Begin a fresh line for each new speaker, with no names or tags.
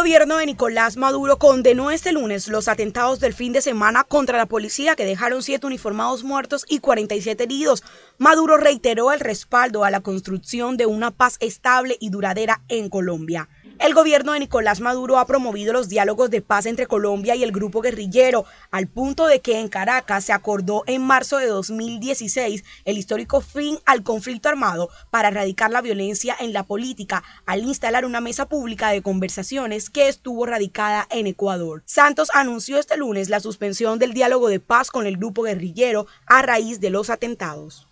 gobierno de Nicolás Maduro condenó este lunes los atentados del fin de semana contra la policía que dejaron siete uniformados muertos y 47 heridos. Maduro reiteró el respaldo a la construcción de una paz estable y duradera en Colombia. El gobierno de Nicolás Maduro ha promovido los diálogos de paz entre Colombia y el grupo guerrillero, al punto de que en Caracas se acordó en marzo de 2016 el histórico fin al conflicto armado para erradicar la violencia en la política, al instalar una mesa pública de conversaciones que estuvo radicada en Ecuador. Santos anunció este lunes la suspensión del diálogo de paz con el grupo guerrillero a raíz de los atentados.